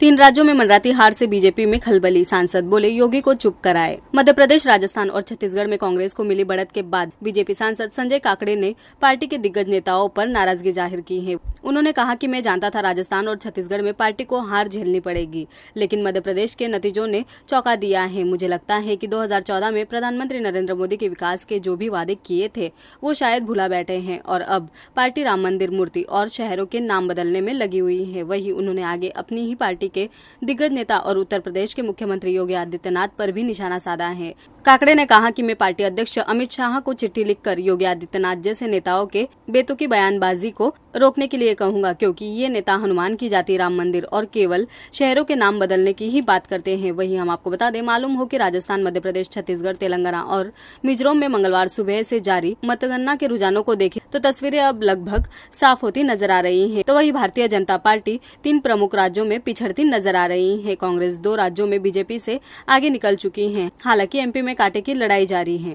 तीन राज्यों में मनराती हार से बीजेपी में खलबली सांसद बोले योगी को चुप कराए मध्य प्रदेश राजस्थान और छत्तीसगढ़ में कांग्रेस को मिली बढ़त के बाद बीजेपी सांसद संजय काकड़े ने पार्टी के दिग्गज नेताओं पर नाराजगी जाहिर की है उन्होंने कहा कि मैं जानता था राजस्थान और छत्तीसगढ़ में पार्टी को हार झेलनी पड़ेगी लेकिन मध्य प्रदेश के नतीजों ने चौंका दिया है मुझे लगता है कि 2014 में प्रधानमंत्री नरेंद्र मोदी के विकास के जो भी वादे किए थे वो शायद भुला बैठे हैं और अब पार्टी राम मंदिर मूर्ति और शहरों के नाम बदलने में लगी हुई है वही उन्होंने आगे अपनी ही पार्टी पार्टी के दिग्गज नेता और उत्तर प्रदेश के मुख्यमंत्री योगी आदित्यनाथ पर भी निशाना साधा है काकड़े ने कहा कि मैं पार्टी अध्यक्ष अमित शाह को चिट्ठी लिखकर योगी आदित्यनाथ जैसे नेताओं के बेतुकी बयानबाजी को रोकने के लिए कहूंगा क्योंकि ये नेता हनुमान की जाति राम मंदिर और केवल शहरों के नाम बदलने की ही बात करते हैं वही हम आपको बता दें मालूम हो कि राजस्थान मध्य प्रदेश छत्तीसगढ़ तेलंगाना और मिजोरम में मंगलवार सुबह से जारी मतगणना के रुझानों को देखे तो तस्वीरें अब लगभग साफ होती नजर आ रही है तो वही भारतीय जनता पार्टी तीन प्रमुख राज्यों में पिछड़ती नजर आ रही है कांग्रेस दो राज्यों में बीजेपी से आगे निकल चुकी है हालांकि एमपी में कांटे की लड़ाई जारी है